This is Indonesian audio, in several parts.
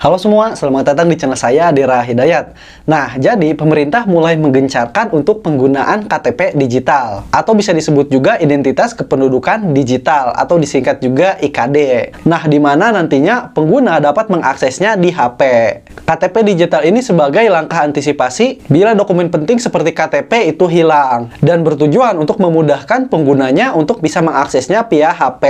Halo semua, selamat datang di channel saya Dera Hidayat. Nah, jadi pemerintah mulai menggencarkan untuk penggunaan KTP digital atau bisa disebut juga identitas kependudukan digital atau disingkat juga IKD. Nah, di mana nantinya pengguna dapat mengaksesnya di HP. KTP digital ini sebagai langkah antisipasi bila dokumen penting seperti KTP itu hilang dan bertujuan untuk memudahkan penggunanya untuk bisa mengaksesnya via HP.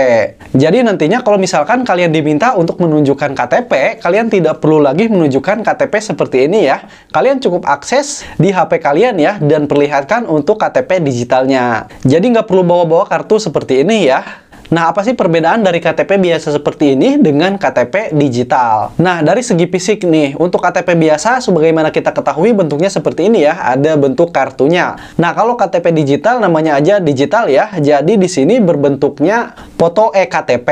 Jadi nantinya kalau misalkan kalian diminta untuk menunjukkan KTP, kalian tidak tidak perlu lagi menunjukkan KTP seperti ini ya. Kalian cukup akses di HP kalian ya dan perlihatkan untuk KTP digitalnya. Jadi nggak perlu bawa-bawa kartu seperti ini ya. Nah, apa sih perbedaan dari KTP biasa seperti ini dengan KTP digital? Nah, dari segi fisik nih, untuk KTP biasa, sebagaimana kita ketahui bentuknya seperti ini ya, ada bentuk kartunya. Nah, kalau KTP digital namanya aja digital ya, jadi di sini berbentuknya foto e-KTP.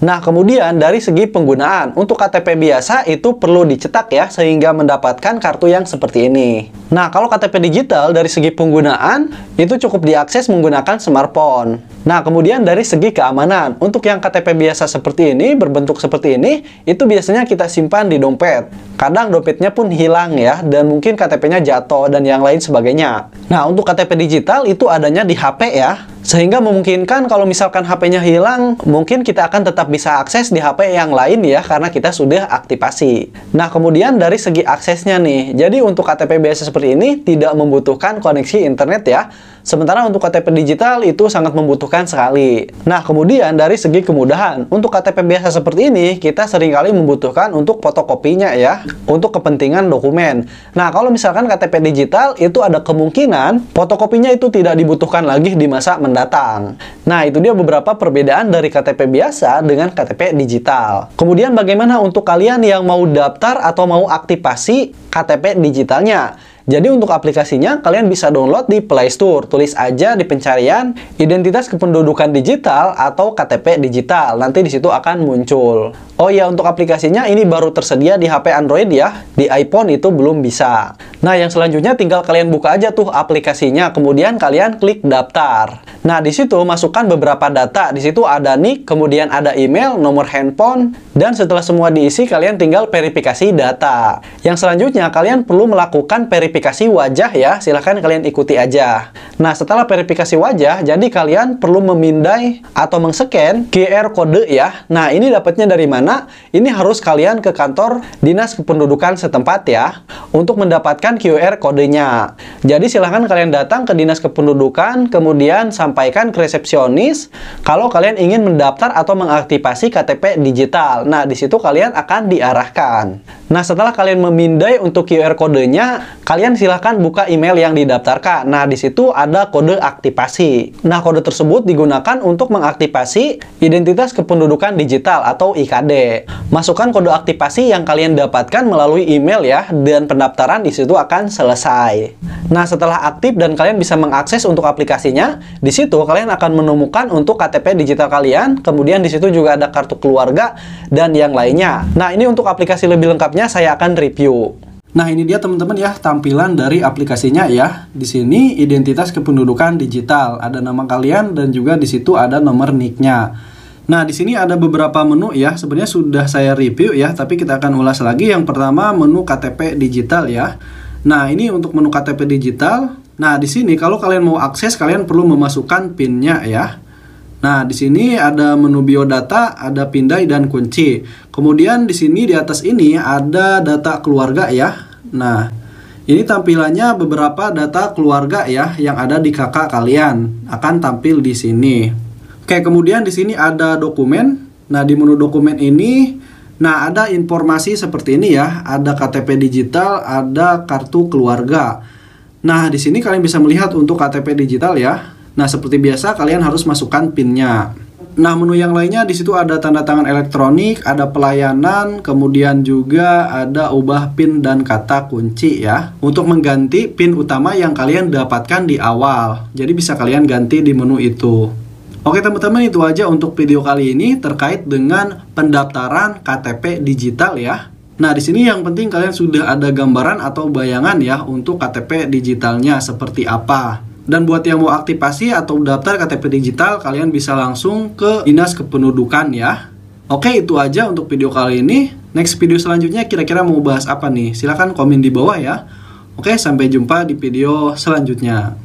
Nah, kemudian dari segi penggunaan, untuk KTP biasa itu perlu dicetak ya, sehingga mendapatkan kartu yang seperti ini. Nah, kalau KTP digital dari segi penggunaan, itu cukup diakses menggunakan smartphone. Nah, kemudian dari segi keamanan, keamanan. Untuk yang KTP biasa seperti ini, berbentuk seperti ini, itu biasanya kita simpan di dompet. Kadang dompetnya pun hilang ya, dan mungkin KTP-nya jatuh dan yang lain sebagainya. Nah, untuk KTP digital itu adanya di HP ya sehingga memungkinkan kalau misalkan HP-nya hilang mungkin kita akan tetap bisa akses di HP yang lain ya karena kita sudah aktifasi. nah kemudian dari segi aksesnya nih jadi untuk KTP biasa seperti ini tidak membutuhkan koneksi internet ya sementara untuk KTP digital itu sangat membutuhkan sekali nah kemudian dari segi kemudahan untuk KTP biasa seperti ini kita seringkali membutuhkan untuk fotokopinya ya untuk kepentingan dokumen nah kalau misalkan KTP digital itu ada kemungkinan fotokopinya itu tidak dibutuhkan lagi di masa mendatang mendatang. Nah, itu dia beberapa perbedaan dari KTP biasa dengan KTP digital. Kemudian bagaimana untuk kalian yang mau daftar atau mau aktivasi KTP digitalnya? Jadi untuk aplikasinya kalian bisa download di Play Store. Tulis aja di pencarian identitas kependudukan digital atau KTP digital. Nanti di situ akan muncul. Oh ya untuk aplikasinya ini baru tersedia di HP Android ya, di iPhone itu belum bisa. Nah yang selanjutnya tinggal kalian buka aja tuh aplikasinya, kemudian kalian klik daftar. Nah di situ masukkan beberapa data, di situ ada nick kemudian ada email, nomor handphone, dan setelah semua diisi kalian tinggal verifikasi data. Yang selanjutnya kalian perlu melakukan verifikasi wajah ya, silahkan kalian ikuti aja. Nah setelah verifikasi wajah, jadi kalian perlu memindai atau mengscan QR kode ya. Nah ini dapatnya dari mana? Karena ini harus kalian ke kantor Dinas Kependudukan setempat ya untuk mendapatkan QR kodenya. Jadi silahkan kalian datang ke Dinas Kependudukan, kemudian sampaikan ke resepsionis kalau kalian ingin mendaftar atau mengaktifasi KTP digital. Nah, di situ kalian akan diarahkan. Nah, setelah kalian memindai untuk QR kodenya, kalian silahkan buka email yang didaftarkan. Nah, di situ ada kode aktivasi. Nah, kode tersebut digunakan untuk mengaktifasi identitas kependudukan digital atau IKD kode. Masukkan kode aktivasi yang kalian dapatkan melalui email ya, dan pendaftaran di situ akan selesai. Nah, setelah aktif dan kalian bisa mengakses untuk aplikasinya, di situ kalian akan menemukan untuk KTP digital kalian, kemudian di situ juga ada kartu keluarga dan yang lainnya. Nah, ini untuk aplikasi lebih lengkapnya saya akan review. Nah, ini dia teman-teman ya tampilan dari aplikasinya ya. Di sini identitas kependudukan digital, ada nama kalian dan juga di situ ada nomor nik nya Nah, di sini ada beberapa menu ya. Sebenarnya sudah saya review ya, tapi kita akan ulas lagi. Yang pertama menu KTP digital ya. Nah, ini untuk menu KTP digital. Nah, di sini kalau kalian mau akses, kalian perlu memasukkan PIN-nya ya. Nah, di sini ada menu biodata, ada pindai dan kunci. Kemudian di sini di atas ini ada data keluarga ya. Nah, ini tampilannya beberapa data keluarga ya yang ada di kakak kalian akan tampil di sini. Oke, kemudian di sini ada dokumen. Nah, di menu dokumen ini nah ada informasi seperti ini ya, ada KTP digital, ada kartu keluarga. Nah, di sini kalian bisa melihat untuk KTP digital ya. Nah, seperti biasa kalian harus masukkan PIN-nya. Nah, menu yang lainnya di situ ada tanda tangan elektronik, ada pelayanan, kemudian juga ada ubah PIN dan kata kunci ya. Untuk mengganti PIN utama yang kalian dapatkan di awal. Jadi bisa kalian ganti di menu itu. Oke teman-teman itu aja untuk video kali ini terkait dengan pendaftaran KTP digital ya. Nah, di sini yang penting kalian sudah ada gambaran atau bayangan ya untuk KTP digitalnya seperti apa. Dan buat yang mau aktivasi atau daftar KTP digital, kalian bisa langsung ke Dinas Kependudukan ya. Oke, itu aja untuk video kali ini. Next video selanjutnya kira-kira mau bahas apa nih? Silahkan komen di bawah ya. Oke, sampai jumpa di video selanjutnya.